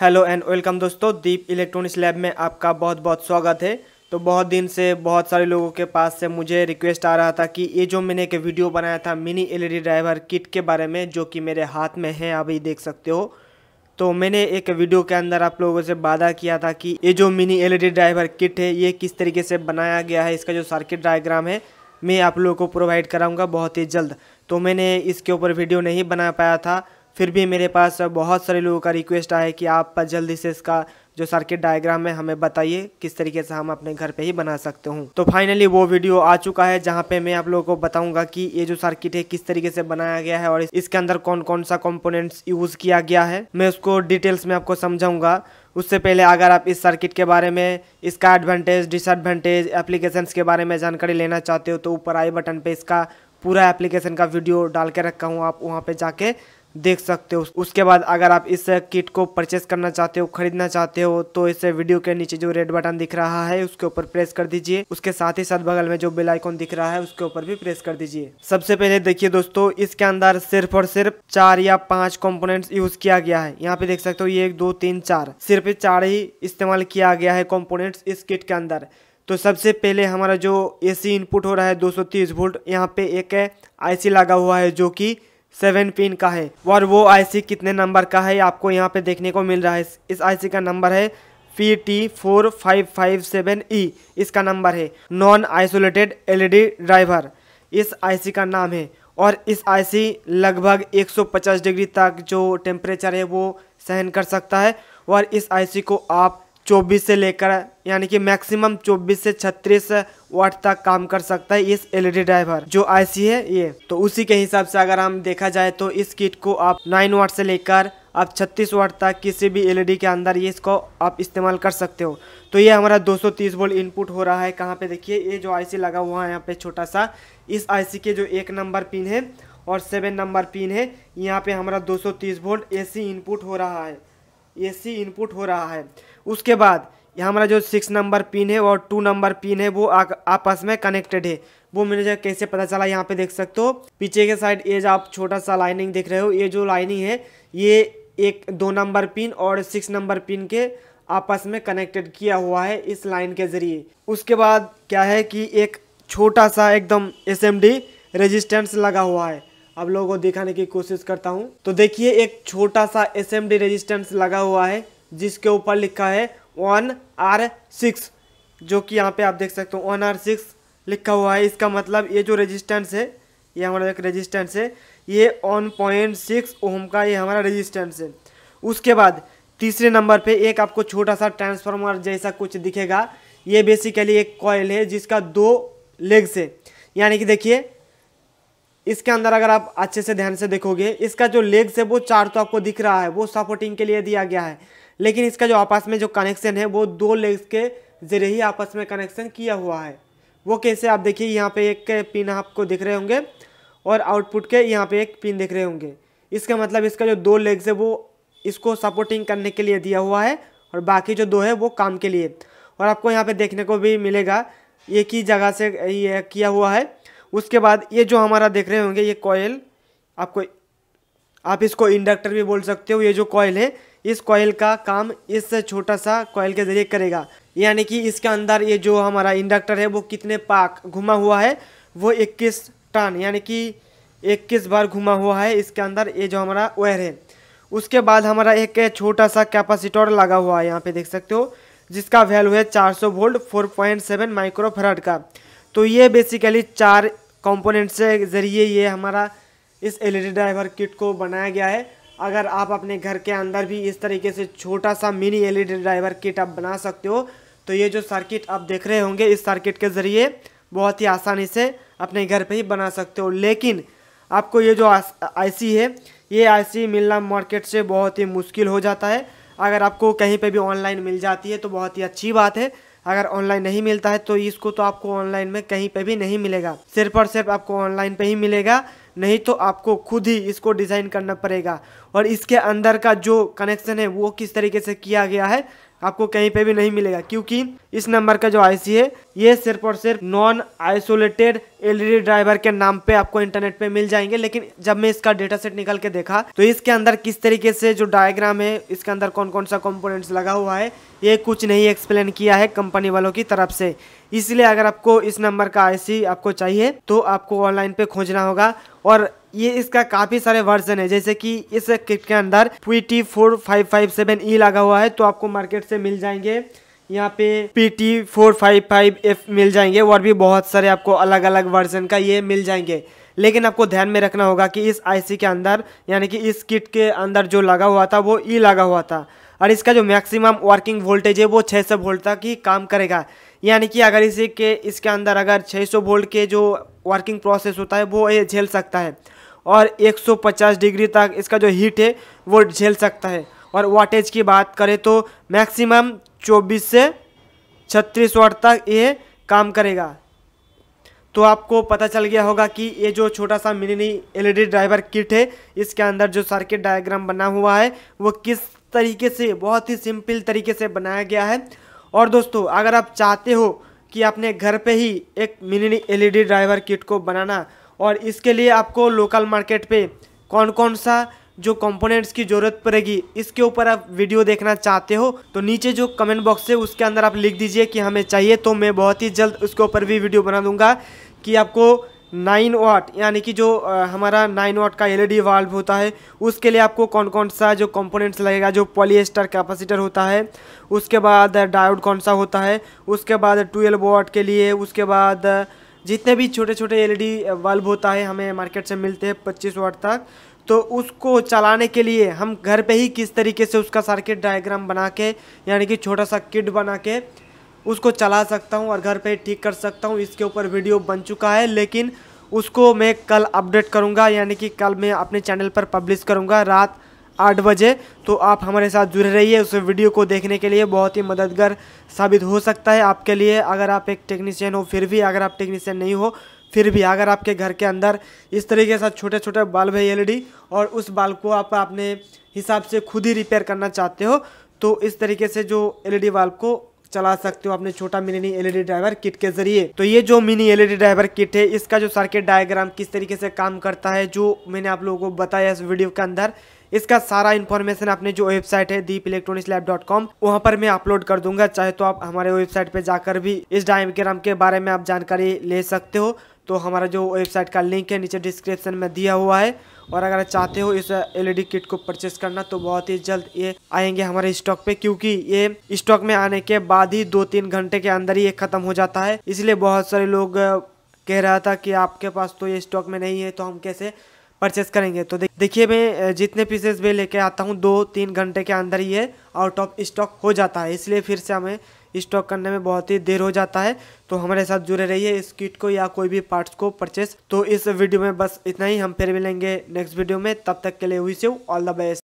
hello and welcome दोस्तों दीप electronics lab में आपका बहुत बहुत स्वागत है तो बहुत दिन से बहुत सारे लोगों के पास से मुझे रिक्वेस्ट आ रहा था कि ये जो मैंने एक वीडियो बनाया था मिनी एलईडी ड्राइवर किट के बारे में जो कि मेरे हाथ में है अभी देख सकते हो तो मैंने एक वीडियो के अंदर आप लोगों से वादा किया था कि ये जो मिनी एल ड्राइवर किट है ये किस तरीके से बनाया गया है इसका जो सर्किट डायग्राम है मैं आप लोगों को प्रोवाइड कराऊँगा बहुत ही जल्द तो मैंने इसके ऊपर वीडियो नहीं बना पाया था फिर भी मेरे पास बहुत सारे लोगों का रिक्वेस्ट आया है कि आप जल्दी से इसका जो सर्किट डायग्राम है हमें बताइए किस तरीके से हम अपने घर पे ही बना सकते हूँ तो फाइनली वो वीडियो आ चुका है जहाँ पे मैं आप लोगों को बताऊंगा कि ये जो सर्किट है किस तरीके से बनाया गया है और इसके अंदर कौन कौन सा कॉम्पोनेंट्स यूज किया गया है मैं उसको डिटेल्स में आपको समझाऊंगा उससे पहले अगर आप इस सर्किट के बारे में इसका एडवांटेज डिसएडवांटेज एप्लीकेशंस के बारे में जानकारी लेना चाहते हो तो ऊपर आई बटन पर इसका पूरा एप्लीकेशन का वीडियो डाल के रखा हूँ आप वहाँ पर जाके देख सकते हो उसके बाद अगर आप इस किट को परचेस करना चाहते हो खरीदना चाहते हो तो इस वीडियो के नीचे जो रेड बटन दिख रहा है उसके ऊपर प्रेस कर दीजिए उसके साथ ही साथ बगल में जो बेल आइकॉन दिख रहा है उसके ऊपर भी प्रेस कर दीजिए सबसे पहले देखिए दोस्तों इसके अंदर सिर्फ और सिर्फ चार या पांच कॉम्पोनेंट यूज किया गया है यहाँ पे देख सकते हो ये एक दो तीन चार सिर्फ चार ही इस्तेमाल किया गया है कॉम्पोनेंट इस किट के अंदर तो सबसे पहले हमारा जो एसी इनपुट हो रहा है तीस वोल्ट यहाँ पे एक आईसी लगा हुआ है जो की सेवन पिन का है और वो आईसी कितने नंबर का है आपको यहाँ पे देखने को मिल रहा है इस आईसी का नंबर है P T four five five seven E इसका नंबर है नॉन आइसोलेटेड एलईडी ड्राइवर इस आईसी का नाम है और इस आईसी लगभग 150 डिग्री तक जो टेम्परेचर है वो सहन कर सकता है और इस आईसी को आप 24 से लेकर यानी कि मैक्सिमम 24 से 36 वाट तक काम कर सकता है इस एलईडी ड्राइवर जो आईसी है ये तो उसी के हिसाब से अगर हम देखा जाए तो इस किट को आप 9 वाट से लेकर आप 36 वाट तक किसी भी एलईडी के अंदर ये इसको आप इस्तेमाल कर सकते हो तो ये हमारा 230 वोल्ट इनपुट हो रहा है कहाँ पे देखिए ये जो आई लगा हुआ है यहाँ पे छोटा सा इस आई के जो एक नंबर पिन है और सेवन नंबर पिन है यहाँ पे हमारा दो वोल्ट ए इनपुट हो रहा है एसी इनपुट हो रहा है उसके बाद यहाँ हमारा जो सिक्स नंबर पिन है और टू नंबर पिन है वो आ, आपस में कनेक्टेड है वो मुझे कैसे पता चला यहाँ पे देख सकते हो पीछे के साइड ये जो आप छोटा सा लाइनिंग देख रहे हो ये जो लाइनिंग है ये एक दो नंबर पिन और सिक्स नंबर पिन के आपस में कनेक्टेड किया हुआ है इस लाइन के ज़रिए उसके बाद क्या है कि एक छोटा सा एकदम एस एम रेजिस्टेंस लगा हुआ है आप लोगों को दिखाने की कोशिश करता हूँ तो देखिए एक छोटा सा एस एम डी रजिस्टेंस लगा हुआ है जिसके ऊपर लिखा है वन आर सिक्स जो कि यहाँ पे आप देख सकते हो वन आर सिक्स लिखा हुआ है इसका मतलब ये जो रजिस्टेंस है ये हमारा एक रजिस्टेंस है ये वन पॉइंट सिक्स ओम का ये हमारा रजिस्टेंस है उसके बाद तीसरे नंबर पर एक आपको छोटा सा ट्रांसफार्मर जैसा कुछ दिखेगा ये बेसिकली एक कॉयल है जिसका दो लेग्स है यानी कि देखिए इसके अंदर अगर आप अच्छे से ध्यान से देखोगे इसका जो लेग्स है वो चार तो आपको दिख रहा है वो सपोर्टिंग के लिए दिया गया है लेकिन इसका जो आपस में जो कनेक्शन है वो दो लेग्स के जरिए ही आपस में कनेक्शन किया हुआ है वो कैसे आप देखिए यहाँ पे एक पिन आपको दिख रहे होंगे और आउटपुट के यहाँ पे एक पिन दिख रहे होंगे इसका मतलब इसका जो दो लेग्स है वो इसको सपोर्टिंग करने के लिए दिया हुआ है और बाकी जो दो है वो काम के लिए और आपको यहाँ पर देखने को भी मिलेगा एक ही जगह से ये किया हुआ है उसके बाद ये जो हमारा देख रहे होंगे ये कॉयल आपको आप इसको इंडक्टर भी बोल सकते हो ये जो कॉयल है इस कॉयल का काम इस छोटा सा कॉयल के जरिए करेगा यानी कि इसके अंदर ये जो हमारा इंडक्टर है वो कितने पाक घुमा हुआ है वो 21 टन यानी कि 21 बार घुमा हुआ है इसके अंदर ये जो हमारा वायर है उसके बाद हमारा एक छोटा सा कैपेसिटर लगा हुआ है यहाँ पे देख सकते हो जिसका वैल्यू है 400 वोल्ट 4.7 माइक्रोफेराड का तो ये बेसिकली चार कंपोनेंट से ज़रिए ये हमारा इस एलईडी ड्राइवर किट को बनाया गया है अगर आप अपने घर के अंदर भी इस तरीके से छोटा सा मिनी एलईडी ड्राइवर किट आप बना सकते हो तो ये जो सर्किट आप देख रहे होंगे इस सर्किट के ज़रिए बहुत ही आसानी से अपने घर पर ही बना सकते हो लेकिन आपको ये जो आईसी है ये आईसी मिलना मार्केट से बहुत ही मुश्किल हो जाता है अगर आपको कहीं पे भी ऑनलाइन मिल जाती है तो बहुत ही अच्छी बात है अगर ऑनलाइन नहीं मिलता है तो इसको तो आपको ऑनलाइन में कहीं पे भी नहीं मिलेगा सिर्फ और सिर्फ आपको ऑनलाइन पे ही मिलेगा नहीं तो आपको खुद ही इसको डिज़ाइन करना पड़ेगा और इसके अंदर का जो कनेक्शन है वो किस तरीके से किया गया है आपको कहीं पे भी नहीं मिलेगा क्योंकि इस नंबर का जो आईसी है ये सिर्फ और सिर्फ नॉन आइसोलेटेड एलईडी ड्राइवर के नाम पे आपको इंटरनेट पे मिल जाएंगे लेकिन जब मैं इसका डेटा सेट निकल के देखा तो इसके अंदर किस तरीके से जो डायग्राम है इसके अंदर कौन कौन सा कंपोनेंट्स लगा हुआ है ये कुछ नहीं एक्सप्लेन किया है कंपनी वालों की तरफ से इसलिए अगर आपको इस नंबर का आई आपको चाहिए तो आपको ऑनलाइन पे खोजना होगा और ये इसका काफ़ी सारे वर्जन है जैसे कि इस किट के अंदर P T four five five seven E लगा हुआ है तो आपको मार्केट से मिल जाएंगे यहाँ पे P T four five five F मिल जाएंगे और भी बहुत सारे आपको अलग अलग वर्जन का ये मिल जाएंगे लेकिन आपको ध्यान में रखना होगा कि इस आईसी के अंदर यानी कि इस किट के अंदर जो लगा हुआ था वो ई e लगा हुआ था और इसका जो मैक्सिमम वर्किंग वोल्टेज है वो 600 वोल्ट तक ही काम करेगा यानी कि अगर इसी के इसके अंदर अगर 600 वोल्ट के जो वर्किंग प्रोसेस होता है वो ये झेल सकता है और 150 डिग्री तक इसका जो हीट है वो झेल सकता है और वाटेज की बात करें तो मैक्सिमम चौबीस से छत्तीस वाट तक ये काम करेगा तो आपको पता चल गया होगा कि ये जो छोटा सा मिनी एलईडी ड्राइवर किट है इसके अंदर जो सर्किट डायग्राम बना हुआ है वो किस तरीके से बहुत ही सिंपल तरीके से बनाया गया है और दोस्तों अगर आप चाहते हो कि अपने घर पे ही एक मिनी एलईडी ड्राइवर किट को बनाना और इसके लिए आपको लोकल मार्केट पे कौन कौन सा जो कंपोनेंट्स की ज़रूरत पड़ेगी इसके ऊपर आप वीडियो देखना चाहते हो तो नीचे जो कमेंट बॉक्स है उसके अंदर आप लिख दीजिए कि हमें चाहिए तो मैं बहुत ही जल्द उसके ऊपर भी वीडियो बना दूंगा कि आपको नाइन वाट यानी कि जो हमारा नाइन वाट का एलईडी वाल्व e होता है उसके लिए आपको कौन कौन सा जो कंपोनेंट्स लगेगा जो पॉलीएस्टर कैपेसिटर होता है उसके बाद डायोड कौन सा होता है उसके बाद ट्वेल्व वाट के लिए उसके बाद जितने भी छोटे छोटे एलईडी बल्ब होता है हमें मार्केट से मिलते हैं पच्चीस वाट तक तो उसको चलाने के लिए हम घर पे ही किस तरीके से उसका सर्किट डायग्राम बना के यानी कि छोटा सा किट बना के उसको चला सकता हूँ और घर पे ठीक कर सकता हूँ इसके ऊपर वीडियो बन चुका है लेकिन उसको मैं कल अपडेट करूँगा यानी कि कल मैं अपने चैनल पर पब्लिश करूँगा रात आठ बजे तो आप हमारे साथ जुड़े रहिए उस वीडियो को देखने के लिए बहुत ही मददगार साबित हो सकता है आपके लिए अगर आप एक टेक्नीशियन हो फिर भी अगर आप टेक्नीशियन नहीं हो फिर भी अगर आपके घर के अंदर इस तरीके से छोटे छोटे बल्ब है एलईडी e और उस बल्ब को आप अपने हिसाब से खुद ही रिपेयर करना चाहते हो तो इस तरीके से जो एलईडी e बल्ब को चला सकते हो अपने छोटा मिनी एलईडी ड्राइवर किट के जरिए तो ये जो मिनी एलईडी ड्राइवर किट है इसका जो सर्किट डायग्राम किस तरीके से काम करता है जो मैंने आप लोगों को बताया इस वीडियो के अंदर इसका सारा इन्फॉर्मेशन अपने जो वेबसाइट है Deep electronics lab dot com वहाँ पर मैं अपलोड कर दूंगा चाहे तो आप हमारे वेबसाइट पर जाकर भी इस डायग्राम के बारे में आप जानकारी ले सकते हो तो हमारा जो वेबसाइट का लिंक है नीचे डिस्क्रिप्शन में दिया हुआ है और अगर चाहते हो इस एलईडी किट को परचेस करना तो बहुत ही जल्द ये आएंगे हमारे स्टॉक पे क्योंकि ये स्टॉक में आने के बाद ही दो तीन घंटे के अंदर ही ये खत्म हो जाता है इसलिए बहुत सारे लोग कह रहा था कि आपके पास तो ये स्टॉक में नहीं है तो हम कैसे परचेस करेंगे तो देखिए मैं जितने पीसेस भी लेके आता हूँ दो तीन घंटे के अंदर ही ये आउट ऑफ स्टॉक हो जाता है इसलिए फिर से हमें स्टॉक करने में बहुत ही देर हो जाता है तो हमारे साथ जुड़े रहिए इस किट को या कोई भी पार्ट्स को परचेस तो इस वीडियो में बस इतना ही हम फिर मिलेंगे नेक्स्ट वीडियो में तब तक के लिए हुई से ऑल द बेस्ट